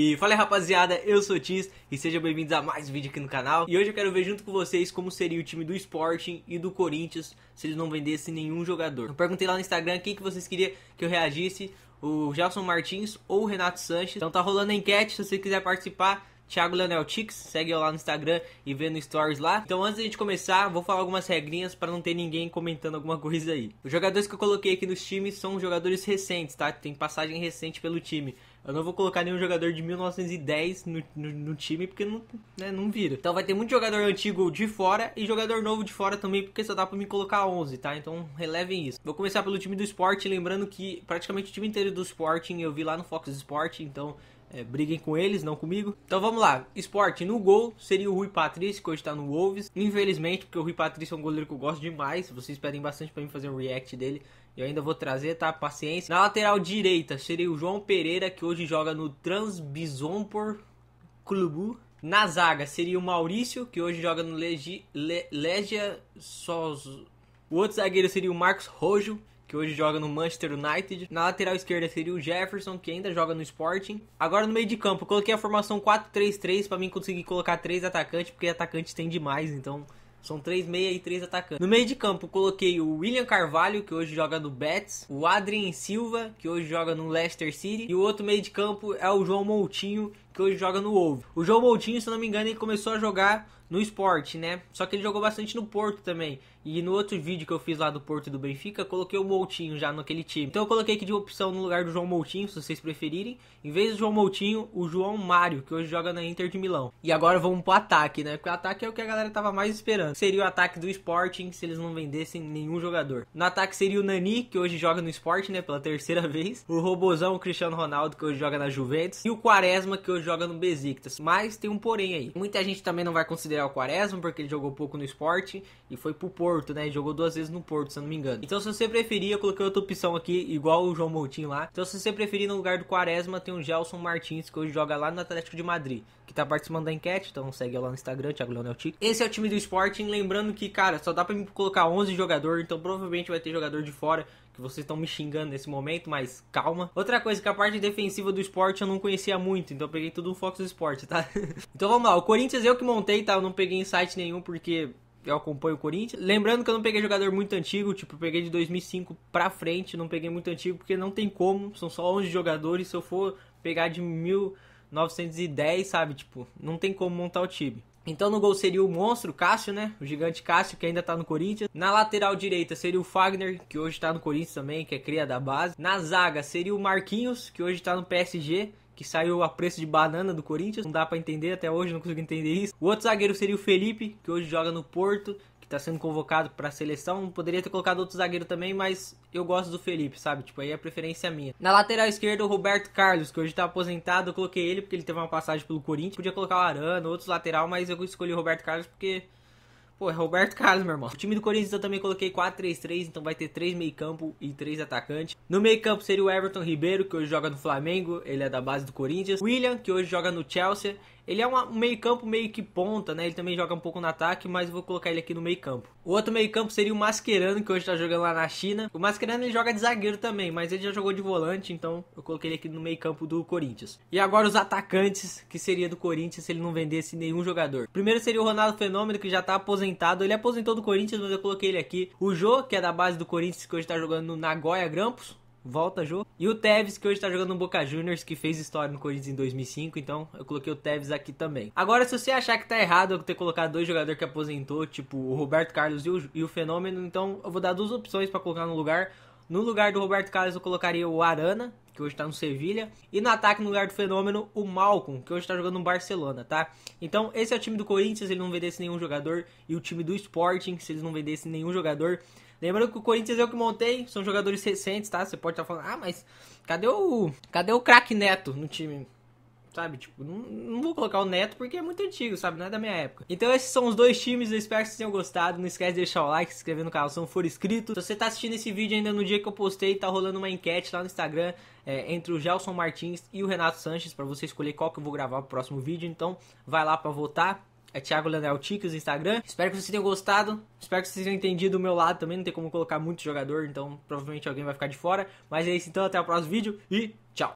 E fala aí, rapaziada, eu sou o Tis e sejam bem-vindos a mais um vídeo aqui no canal. E hoje eu quero ver junto com vocês como seria o time do Sporting e do Corinthians se eles não vendessem nenhum jogador. Eu então perguntei lá no Instagram quem que vocês queriam que eu reagisse, o Gelson Martins ou o Renato Sanches. Então tá rolando a enquete, se você quiser participar, Thiago Leonel Tix, segue eu lá no Instagram e vê no Stories lá. Então antes da gente começar, vou falar algumas regrinhas para não ter ninguém comentando alguma coisa aí. Os jogadores que eu coloquei aqui nos times são jogadores recentes, tá? Tem passagem recente pelo time. Eu não vou colocar nenhum jogador de 1910 no, no, no time, porque não, né, não vira. Então vai ter muito jogador antigo de fora e jogador novo de fora também, porque só dá pra me colocar 11, tá? Então relevem isso. Vou começar pelo time do esporte, lembrando que praticamente o time inteiro do Sporting eu vi lá no Fox Sport, então é, briguem com eles, não comigo. Então vamos lá. Esporte no gol seria o Rui Patrício, que hoje tá no Wolves. Infelizmente, porque o Rui Patrício é um goleiro que eu gosto demais. Vocês pedem bastante para mim fazer um react dele. Eu ainda vou trazer, tá? Paciência. Na lateral direita seria o João Pereira, que hoje joga no Transbizompor Clube. Na zaga seria o Maurício, que hoje joga no Legi, Le, Legia Sos. O outro zagueiro seria o Marcos Rojo, que hoje joga no Manchester United. Na lateral esquerda seria o Jefferson, que ainda joga no Sporting. Agora no meio de campo, coloquei a formação 4-3-3 para mim conseguir colocar três atacantes, porque atacante tem demais, então são três meia e três atacantes. No meio de campo, coloquei o William Carvalho, que hoje joga no Betis, o Adrien Silva, que hoje joga no Leicester City, e o outro meio de campo é o João Moutinho, que hoje joga no Wolves. O João Moutinho, se não me engano, ele começou a jogar no esporte, né? Só que ele jogou bastante no Porto também. E no outro vídeo que eu fiz lá do Porto e do Benfica, coloquei o Moutinho já naquele time. Então eu coloquei aqui de opção no lugar do João Moutinho, se vocês preferirem. Em vez do João Moutinho, o João Mário, que hoje joga na Inter de Milão. E agora vamos pro ataque, né? Porque o ataque é o que a galera tava mais esperando. Seria o ataque do Sporting se eles não vendessem nenhum jogador. No ataque seria o Nani, que hoje joga no Sporting, né? Pela terceira vez. O Robozão, o Cristiano Ronaldo, que hoje joga na Juventus. E o Quaresma, que hoje joga no Besiktas. Mas tem um porém aí. Muita gente também não vai considerar é o Quaresma, porque ele jogou pouco no esporte e foi pro Porto, né? jogou duas vezes no Porto, se eu não me engano. Então, se você preferir, eu coloquei outra opção aqui, igual o João Moutinho lá. Então, se você preferir, no lugar do Quaresma, tem o Gelson Martins, que hoje joga lá no Atlético de Madrid, que tá participando da enquete, então segue lá no Instagram, Thiago Leonel Tico. Esse é o time do Esporte lembrando que, cara, só dá pra me colocar 11 jogador, então provavelmente vai ter jogador de fora que vocês estão me xingando nesse momento, mas calma. Outra coisa que a parte defensiva do esporte eu não conhecia muito, então eu peguei tudo no Fox Sport, tá? então vamos lá, o Corinthians eu que montei, tá? Eu não peguei em site nenhum porque eu acompanho o Corinthians. Lembrando que eu não peguei jogador muito antigo, tipo, eu peguei de 2005 pra frente, não peguei muito antigo porque não tem como, são só 11 jogadores, se eu for pegar de 1910, sabe, tipo, não tem como montar o time. Então no gol seria o monstro Cássio, né? O gigante Cássio, que ainda tá no Corinthians. Na lateral direita seria o Fagner, que hoje tá no Corinthians também, que é cria da base. Na zaga seria o Marquinhos, que hoje tá no PSG, que saiu a preço de banana do Corinthians. Não dá para entender até hoje, não consigo entender isso. O outro zagueiro seria o Felipe, que hoje joga no Porto, tá sendo convocado para a seleção. Poderia ter colocado outro zagueiro também, mas eu gosto do Felipe, sabe? Tipo, aí é a preferência minha. Na lateral esquerda, o Roberto Carlos, que hoje está aposentado, eu coloquei ele porque ele teve uma passagem pelo Corinthians. Podia colocar o Arana, outros lateral, mas eu escolhi o Roberto Carlos porque Pô, é Roberto Carlos, meu irmão. O time do Corinthians eu também coloquei 4-3-3, então vai ter 3 meio-campo e 3 atacantes. No meio-campo seria o Everton Ribeiro, que hoje joga no Flamengo, ele é da base do Corinthians. William, que hoje joga no Chelsea, ele é um meio-campo meio que ponta, né? Ele também joga um pouco no ataque, mas vou colocar ele aqui no meio-campo. O outro meio-campo seria o Mascherano, que hoje tá jogando lá na China. O Mascherano ele joga de zagueiro também, mas ele já jogou de volante, então eu coloquei ele aqui no meio-campo do Corinthians. E agora os atacantes, que seria do Corinthians se ele não vendesse nenhum jogador. Primeiro seria o Ronaldo Fenômeno, que já tá aposentado. Ele aposentou do Corinthians, mas eu coloquei ele aqui. O Jô, que é da base do Corinthians, que hoje tá jogando no Nagoya Grampus. Volta, Jô. E o Tevez, que hoje tá jogando no Boca Juniors, que fez história no Corinthians em 2005, então eu coloquei o Tevez aqui também. Agora, se você achar que tá errado eu ter colocado dois jogadores que aposentou, tipo o Roberto Carlos e o, e o Fenômeno, então eu vou dar duas opções para colocar no lugar. No lugar do Roberto Carlos, eu colocaria o Arana, que hoje está no Sevilha. E no ataque, no lugar do fenômeno, o Malcolm, que hoje está jogando no Barcelona, tá? Então, esse é o time do Corinthians, ele não vendesse nenhum jogador. E o time do Sporting, se eles não vendessem nenhum jogador. Lembrando que o Corinthians é o que montei, são jogadores recentes, tá? Você pode estar tá falando, ah, mas cadê o, cadê o craque Neto no time? sabe? Tipo, não, não vou colocar o Neto porque é muito antigo, sabe? Não é da minha época. Então esses são os dois times, eu espero que vocês tenham gostado. Não esquece de deixar o like, se inscrever no canal se não for inscrito. Se você tá assistindo esse vídeo ainda no dia que eu postei, tá rolando uma enquete lá no Instagram é, entre o Gelson Martins e o Renato Sanches para você escolher qual que eu vou gravar pro próximo vídeo. Então vai lá para votar. É Thiago Leonel Tiques, no Instagram. Espero que vocês tenham gostado. Espero que vocês tenham entendido o meu lado também. Não tem como colocar muito jogador, então provavelmente alguém vai ficar de fora. Mas é isso então, até o próximo vídeo e tchau!